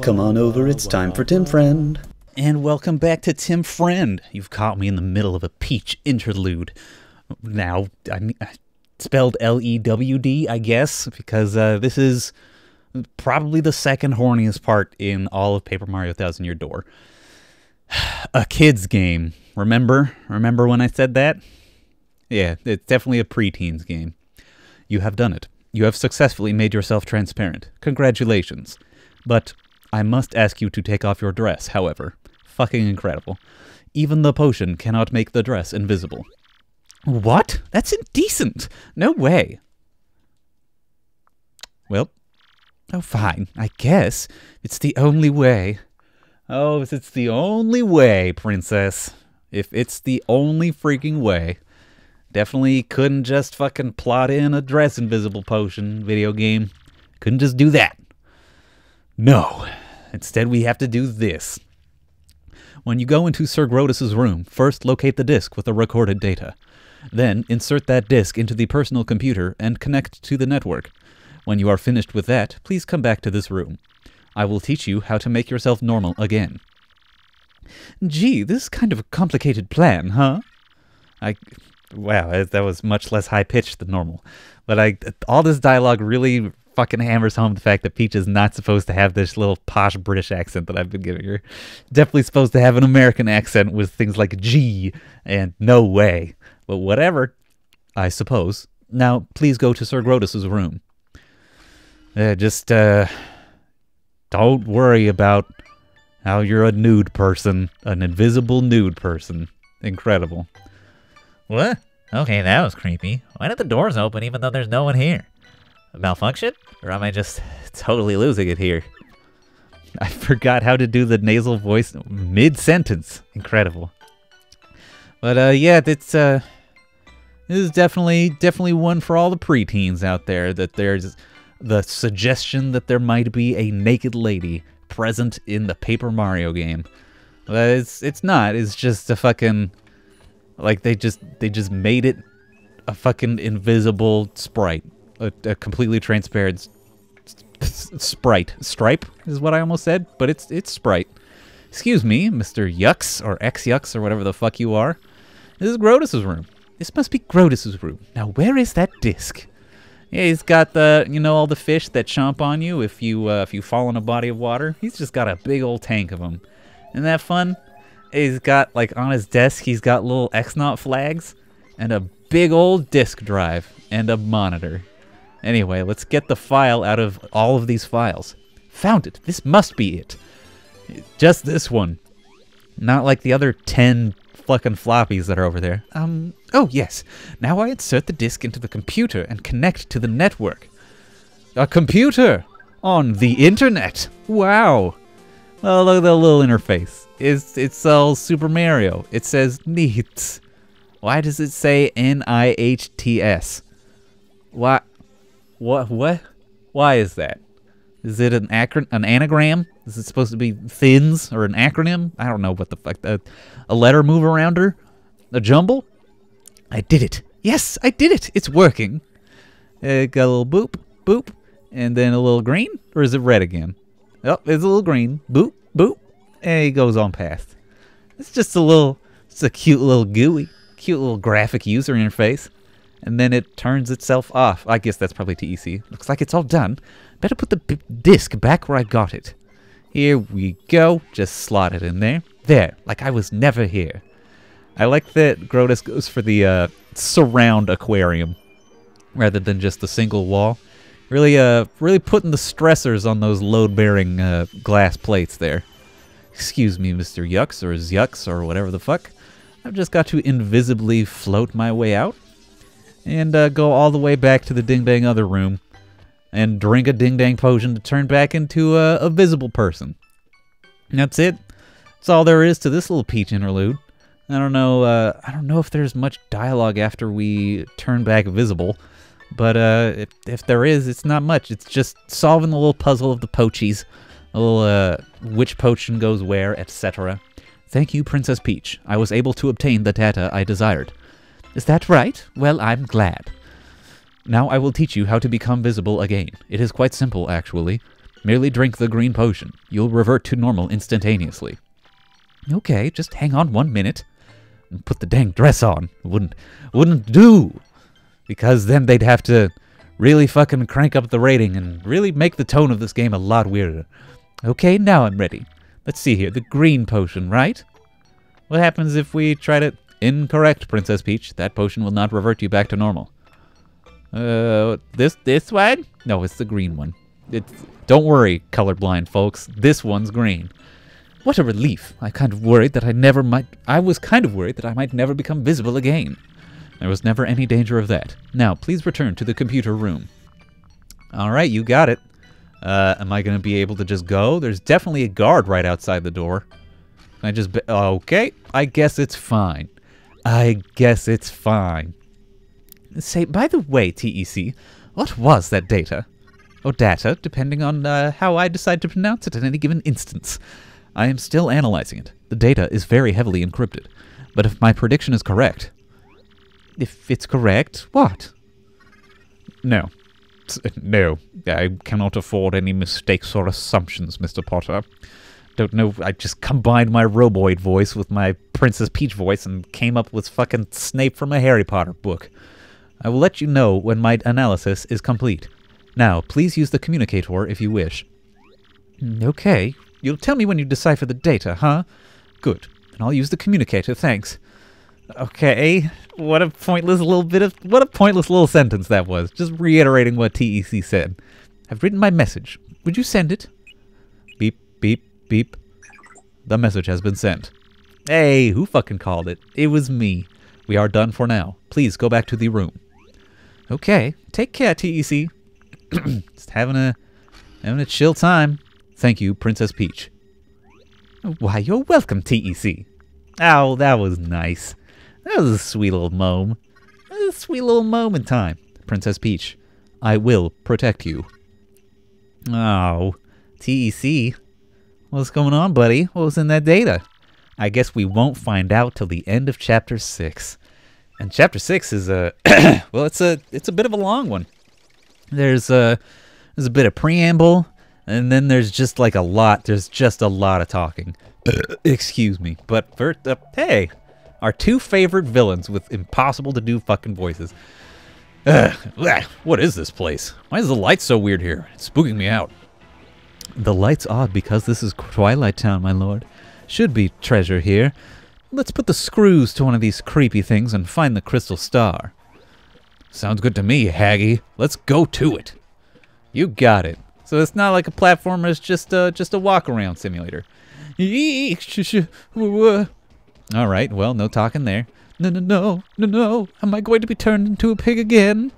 Come on over, it's time for Tim Friend. And welcome back to Tim Friend. You've caught me in the middle of a peach interlude. Now, I mean, uh, spelled L E W D, I guess, because uh, this is probably the second horniest part in all of Paper Mario Thousand Year Door. a kid's game. Remember? Remember when I said that? Yeah, it's definitely a preteens game. You have done it. You have successfully made yourself transparent. Congratulations. But I must ask you to take off your dress, however. Fucking incredible. Even the potion cannot make the dress invisible. What? That's indecent! No way! Well, oh fine, I guess. It's the only way. Oh, if it's the only way, princess. If it's the only freaking way. Definitely couldn't just fucking plot in a dress invisible potion video game. Couldn't just do that. No. Instead, we have to do this. When you go into Sir Grotus' room, first locate the disk with the recorded data. Then, insert that disk into the personal computer and connect to the network. When you are finished with that, please come back to this room. I will teach you how to make yourself normal again. Gee, this is kind of a complicated plan, huh? I. Wow, that was much less high pitched than normal. But I, all this dialogue really fucking hammers home the fact that Peach is not supposed to have this little posh British accent that I've been giving her. Definitely supposed to have an American accent with things like G and no way. But whatever, I suppose. Now, please go to Sir Grotus's room. Uh, just, uh, don't worry about how you're a nude person, an invisible nude person. Incredible. What? Okay, that was creepy. Why did the doors open even though there's no one here? malfunction? Or am I just totally losing it here? I forgot how to do the nasal voice mid-sentence. Incredible. But uh, yeah, it's uh, this is definitely definitely one for all the preteens out there that there's the suggestion that there might be a naked lady present in the Paper Mario game. But it's it's not. It's just a fucking like they just they just made it a fucking invisible sprite a, a completely transparent sprite. Stripe is what I almost said, but it's it's sprite. Excuse me, Mr. Yux, or X-Yux, or whatever the fuck you are. This is Grotus's room. This must be Grotus's room. Now, where is that disc? Yeah, he's got the, you know, all the fish that chomp on you if you uh, if you fall in a body of water. He's just got a big old tank of them. Isn't that fun? He's got, like, on his desk, he's got little X-Naught flags and a big old disc drive and a monitor. Anyway, let's get the file out of all of these files. Found it. This must be it. Just this one. Not like the other 10 fucking floppies that are over there. Um, oh yes. Now I insert the disk into the computer and connect to the network. A computer! On the internet! Wow! Well, look at that little interface. It's, it's all Super Mario. It says NIHTS. Why does it say N-I-H-T-S? Why? What? What? Why is that? Is it an acron an anagram? Is it supposed to be thins or an acronym? I don't know what the fuck. A, uh, a letter move around her? A jumble? I did it. Yes, I did it. It's working. Uh, it got a little boop, boop, and then a little green, or is it red again? Oh, it's a little green. Boop, boop, and it goes on past. It's just a little, it's a cute little GUI, cute little graphic user interface and then it turns itself off. I guess that's probably TEC. Looks like it's all done. Better put the disc back where I got it. Here we go. Just slot it in there. There, like I was never here. I like that Grotus goes for the uh, surround aquarium rather than just the single wall. Really, uh, really putting the stressors on those load-bearing uh, glass plates there. Excuse me, Mr. Yux or Zyux or whatever the fuck. I've just got to invisibly float my way out and uh, go all the way back to the ding dang other room and drink a ding dang potion to turn back into a, a visible person. And that's it. That's all there is to this little peach interlude. I don't know. Uh, I don't know if there's much dialogue after we turn back visible, but uh, if, if, there is, it's not much. It's just solving the little puzzle of the poachies, a little uh, which potion goes where, etc. Thank you, Princess Peach. I was able to obtain the data I desired. Is that right? Well, I'm glad. Now I will teach you how to become visible again. It is quite simple, actually. Merely drink the green potion. You'll revert to normal instantaneously. Okay, just hang on one minute. And put the dang dress on. Wouldn't wouldn't do. Because then they'd have to really fucking crank up the rating and really make the tone of this game a lot weirder. Okay, now I'm ready. Let's see here. The green potion, right? What happens if we try to Incorrect, Princess Peach. That potion will not revert you back to normal. Uh, this this one? No, it's the green one. It's don't worry, colorblind folks. This one's green. What a relief! I kind of worried that I never might. I was kind of worried that I might never become visible again. There was never any danger of that. Now, please return to the computer room. All right, you got it. Uh, am I gonna be able to just go? There's definitely a guard right outside the door. Can I just? Be okay, I guess it's fine. I guess it's fine. Say, by the way, TEC, what was that data? Or data, depending on uh, how I decide to pronounce it at any given instance. I am still analyzing it. The data is very heavily encrypted. But if my prediction is correct... If it's correct, what? No. No, I cannot afford any mistakes or assumptions, Mr. Potter don't know. I just combined my Roboid voice with my Princess Peach voice and came up with fucking Snape from a Harry Potter book. I will let you know when my analysis is complete. Now, please use the communicator if you wish. Okay. You'll tell me when you decipher the data, huh? Good. Then I'll use the communicator, thanks. Okay. What a pointless little bit of what a pointless little sentence that was. Just reiterating what TEC said. I've written my message. Would you send it? Beep beep Beep. The message has been sent. Hey, who fucking called it? It was me. We are done for now. Please go back to the room. Okay. Take care, TEC. Just having a having a chill time. Thank you, Princess Peach. Why, you're welcome, TEC. Oh, that was nice. That was a sweet little mome. That was a sweet little moment in time. Princess Peach, I will protect you. Oh, TEC, What's going on, buddy? What was in that data? I guess we won't find out till the end of chapter 6. And chapter 6 is a well, it's a it's a bit of a long one. There's a there's a bit of preamble and then there's just like a lot, there's just a lot of talking. Excuse me. But for uh, hey, our two favorite villains with impossible to do fucking voices. Ugh, what is this place? Why is the light so weird here? It's spooking me out. The light's odd because this is Twilight Town, my lord. Should be treasure here. Let's put the screws to one of these creepy things and find the crystal star. Sounds good to me, Haggy. Let's go to it. You got it. So it's not like a platformer, it's just a, just a walk-around simulator. All right, well, no talking there. No, no, no, no, no. Am I going to be turned into a pig again?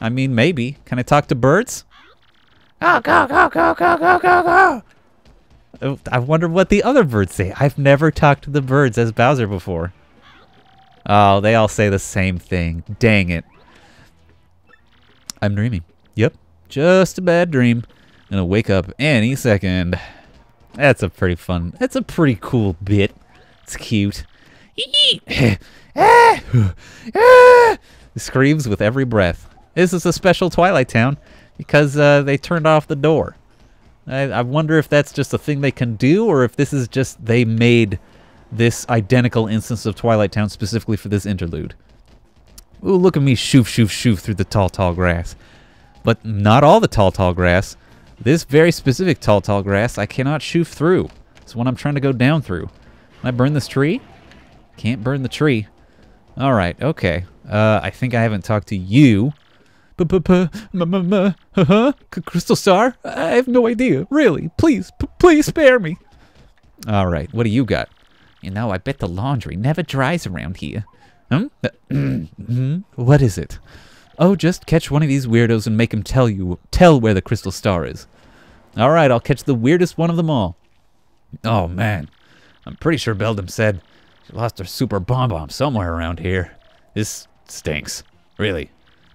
I mean, maybe. Can I talk to birds? Go, go, go, go, go, go, go, oh, I wonder what the other birds say. I've never talked to the birds as Bowser before. Oh, they all say the same thing. Dang it. I'm dreaming. Yep, just a bad dream. I'm gonna wake up any second. That's a pretty fun, that's a pretty cool bit. It's cute. Screams with every breath. This is a special Twilight Town because uh, they turned off the door. I, I wonder if that's just a thing they can do or if this is just they made this identical instance of Twilight Town specifically for this interlude. Ooh, look at me shoof shoof shoof through the tall tall grass. But not all the tall tall grass. This very specific tall tall grass I cannot shoof through. It's one I'm trying to go down through. Can I burn this tree? Can't burn the tree. Alright, okay. Uh, I think I haven't talked to you crystal star. I have no idea. Really, please, please spare me. All right, what do you got? You know, I bet the laundry never dries around here. Hmm? hmm? what is it? Oh, just catch one of these weirdos and make him tell you tell where the crystal star is. All right, I'll catch the weirdest one of them all. Oh man, I'm pretty sure Beldam said she lost her super bomb bomb somewhere around here. This stinks. Really,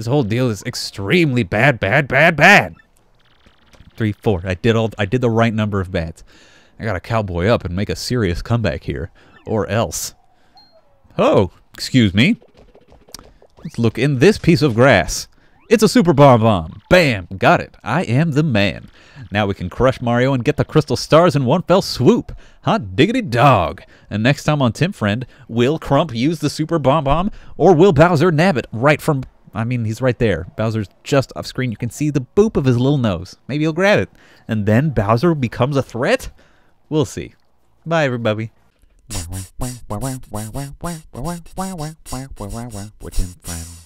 this whole deal is extremely bad, bad, bad, bad. Three, four. I did all. I did the right number of bats. I got a cowboy up and make a serious comeback here, or else. Oh, excuse me. Let's look in this piece of grass. It's a super bomb bomb. Bam, got it. I am the man. Now we can crush Mario and get the crystal stars in one fell swoop. Hot diggity dog. And next time on Tim Friend, will Crump use the super bomb bomb or will Bowser nab it right from I mean, he's right there. Bowser's just off screen. You can see the boop of his little nose. Maybe he'll grab it. And then Bowser becomes a threat? We'll see. Bye, everybody. We're Friends.